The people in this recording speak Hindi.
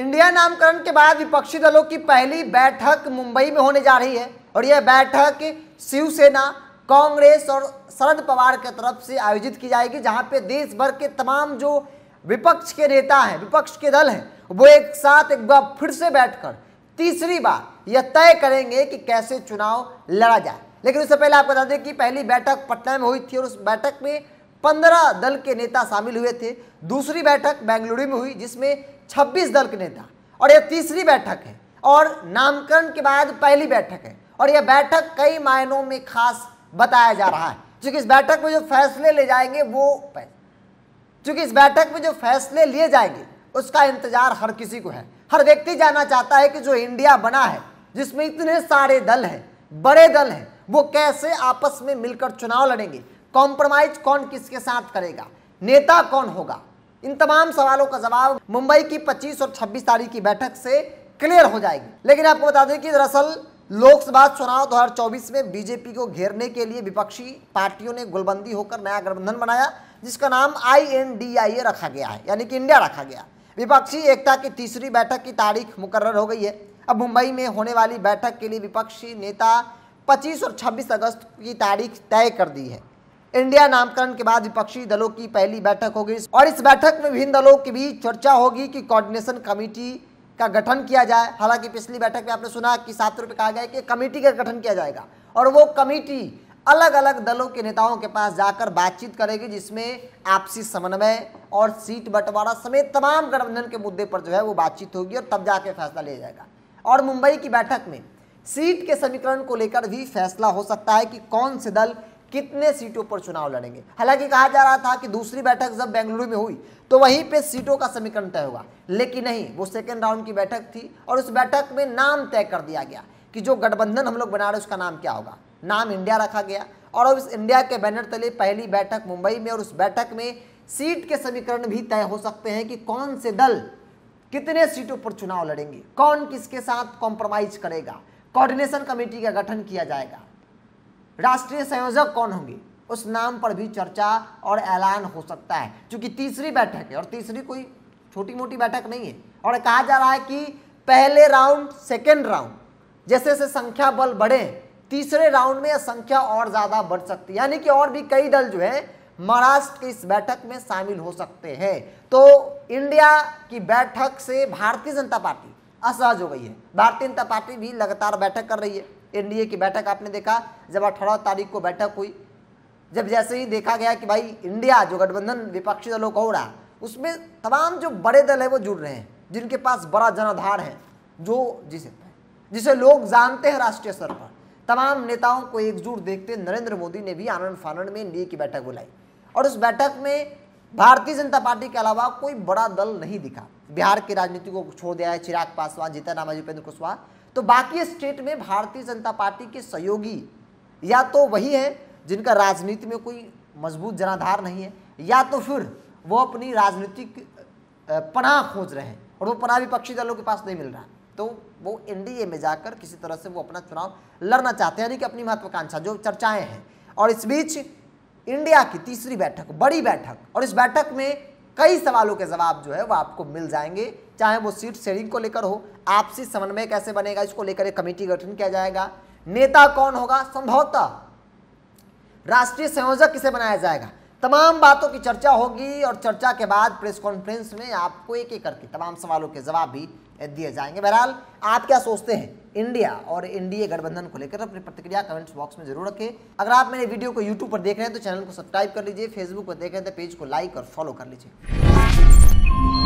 इंडिया नामकरण के बाद विपक्षी दलों की पहली बैठक मुंबई में होने जा रही है और यह बैठक शिवसेना कांग्रेस और शरद पवार के तरफ से आयोजित की जाएगी जहां पे देश भर के तमाम जो विपक्ष के नेता हैं विपक्ष के दल हैं वो एक साथ एक बार फिर से बैठकर तीसरी बार यह तय करेंगे कि कैसे चुनाव लड़ा जाए लेकिन उससे पहले आपको बता दें कि पहली बैठक पटना में हुई थी और उस बैठक में पंद्रह दल के नेता शामिल हुए थे दूसरी बैठक बेंगलुरु में हुई जिसमें छब्बीस दल के नेता और यह तीसरी बैठक है और नामकरण के बाद पहली बैठक है और यह बैठक कई मायनों में खास बताया जा रहा है क्योंकि इस बैठक में जो फैसले ले जाएंगे वो क्योंकि इस बैठक में जो फैसले लिए जाएंगे उसका इंतजार हर किसी को है हर व्यक्ति जानना चाहता है कि जो इंडिया बना है जिसमें इतने सारे दल हैं बड़े दल हैं वो कैसे आपस में मिलकर चुनाव लड़ेंगे कॉम्प्रोमाइज कौन किसके साथ करेगा नेता कौन होगा इन तमाम सवालों का जवाब मुंबई की 25 और 26 तारीख की बैठक से क्लियर हो जाएगी लेकिन आपको बता दें कि दरअसल लोकसभा चुनाव 2024 में बीजेपी को घेरने के लिए विपक्षी पार्टियों ने गुलबंदी होकर नया गठबंधन बनाया जिसका नाम आई रखा गया है यानी कि इंडिया रखा गया विपक्षी एकता की तीसरी बैठक की तारीख मुकर्र हो गई है अब मुंबई में होने वाली बैठक के लिए विपक्षी नेता पच्चीस और छब्बीस अगस्त की तारीख तय कर दी है इंडिया नामकरण के बाद विपक्षी दलों की पहली बैठक होगी और इस बैठक में विभिन्न दलों के बीच चर्चा होगी कि कोऑर्डिनेशन कमेटी का गठन किया जाए हालांकि पिछली बैठक में आपने सुना कि सात रुपये कहा गया कि कमेटी का गठन किया जाएगा और वो कमेटी अलग अलग दलों के नेताओं के पास जाकर बातचीत करेगी जिसमें आपसी समन्वय और सीट बंटवारा समेत तमाम गठबंधन के मुद्दे पर जो है वो बातचीत होगी और तब जाके फैसला लिया जाएगा और मुंबई की बैठक में सीट के समीकरण को लेकर भी फैसला हो सकता है कि कौन से दल कितने सीटों पर चुनाव लड़ेंगे हालांकि कहा जा रहा था कि दूसरी बैठक जब बेंगलुरु में हुई तो वहीं पे सीटों का समीकरण तय होगा लेकिन नहीं वो सेकेंड राउंड की बैठक थी और उस बैठक में नाम तय कर दिया गया कि जो गठबंधन हम लोग बना रहे उसका नाम क्या होगा नाम इंडिया रखा गया और अब इस इंडिया के बैनर तले पहली बैठक मुंबई में और उस बैठक में सीट के समीकरण भी तय हो सकते हैं कि कौन से दल कितने सीटों पर चुनाव लड़ेंगे कौन किसके साथ कॉम्प्रोमाइज करेगा कोऑर्डिनेशन कमेटी का गठन किया जाएगा राष्ट्रीय संयोजक कौन होंगे उस नाम पर भी चर्चा और ऐलान हो सकता है क्योंकि तीसरी बैठक है और तीसरी कोई छोटी मोटी बैठक नहीं है और कहा जा रहा है कि पहले राउंड सेकेंड राउंड जैसे जैसे संख्या बल बढ़े तीसरे राउंड में यह संख्या और ज़्यादा बढ़ सकती है यानी कि और भी कई दल जो है महाराष्ट्र की इस बैठक में शामिल हो सकते हैं तो इंडिया की बैठक से भारतीय जनता पार्टी असहज हो गई है भारतीय जनता पार्टी भी लगातार बैठक कर रही है एनडीए की बैठक आपने देखा जब अठारह तारीख को बैठक हुई जब जैसे ही देखा गया कि भाई इंडिया जो गठबंधन विपक्षी दलों का हो रहा है उसमें तमाम जो बड़े दल है वो जुड़ रहे हैं जिनके पास बड़ा जनाधार है जो जिसे जिसे लोग जानते हैं राष्ट्रीय स्तर पर तमाम नेताओं को एकजुट देखते नरेंद्र मोदी ने भी आनंद फानंद में एनडीए की बैठक बुलाई और उस बैठक में भारतीय जनता पार्टी के अलावा कोई बड़ा दल नहीं दिखा बिहार की राजनीति को छोड़ दिया है चिराग पासवान जीतन रामा उपेंद्र कुशवाहा तो बाकी स्टेट में भारतीय जनता पार्टी के सहयोगी या तो वही हैं जिनका राजनीति में कोई मजबूत जनाधार नहीं है या तो फिर वो अपनी राजनीतिक पनाह खोज रहे हैं और वो पनाह विपक्षी दलों के पास नहीं मिल रहा तो वो एनडीए में जाकर किसी तरह से वो अपना चुनाव लड़ना चाहते हैं यानी कि अपनी महत्वाकांक्षा जो चर्चाएं हैं और इस बीच इंडिया की तीसरी बैठक बड़ी बैठक और इस बैठक में कई सवालों के जवाब जो है वो आपको मिल जाएंगे चाहे वो सीट शेयरिंग को लेकर हो आपसी समन्वय कैसे बनेगा इसको लेकर एक कमेटी गठन किया जाएगा नेता कौन होगा संभवतः राष्ट्रीय संयोजक किसे बनाया जाएगा तमाम बातों की चर्चा होगी और चर्चा के बाद प्रेस कॉन्फ्रेंस में आपको एक एक करके तमाम सवालों के जवाब भी दिए जाएंगे बहरहाल आप क्या सोचते हैं इंडिया और इंडिया गठबंधन को लेकर अपनी प्रतिक्रिया कमेंट्स बॉक्स में जरूर रखें अगर आप मेरे वीडियो को यूट्यूब पर देख रहे हैं तो चैनल को सब्सक्राइब कर लीजिए फेसबुक पर देख रहे हैं तो पेज को लाइक और फॉलो कर लीजिए